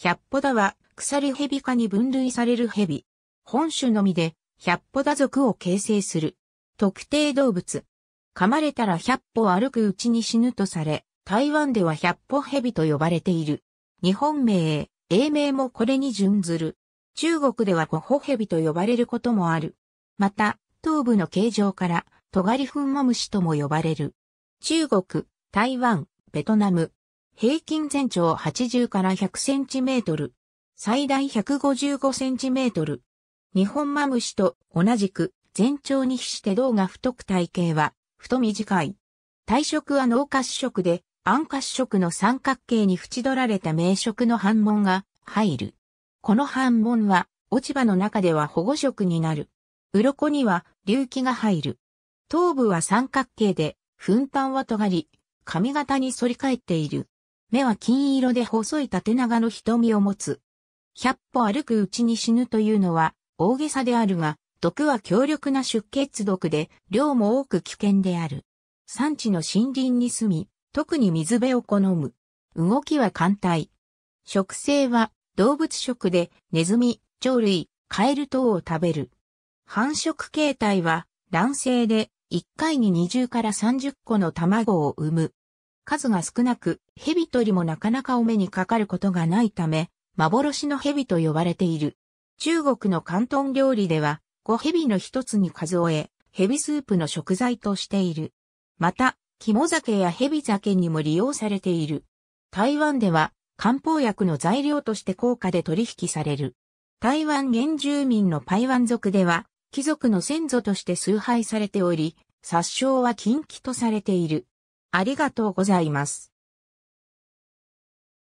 百歩田は、鎖蛇科に分類される蛇。本種のみで、百歩田族を形成する。特定動物。噛まれたら百歩歩くうちに死ぬとされ、台湾では百歩蛇と呼ばれている。日本名、英名もこれに準ずる。中国では五歩蛇と呼ばれることもある。また、頭部の形状から、尖り粉も虫とも呼ばれる。中国、台湾、ベトナム、平均全長80から100センチメートル、最大155センチメートル。日本マムシと同じく全長に比して胴が太く体型は太短い。体色は脳褐色で暗褐色の三角形に縁取られた名色の反紋が入る。この反紋は落ち葉の中では保護色になる。鱗には隆起が入る。頭部は三角形で、粉端は尖り、髪型に反り返っている。目は金色で細い縦長の瞳を持つ。百歩歩くうちに死ぬというのは大げさであるが、毒は強力な出血毒で、量も多く危険である。産地の森林に住み、特に水辺を好む。動きは寒帯。食性は動物食でネズミ、鳥類、カエル等を食べる。繁殖形態は卵性で1回に20から30個の卵を産む。数が少なく、蛇取りもなかなかお目にかかることがないため、幻の蛇と呼ばれている。中国の広東料理では、小蛇の一つに数え、蛇スープの食材としている。また、肝酒や蛇酒にも利用されている。台湾では、漢方薬の材料として高価で取引される。台湾原住民のパイワン族では、貴族の先祖として崇拝されており、殺傷は禁忌とされている。ありがとうございます。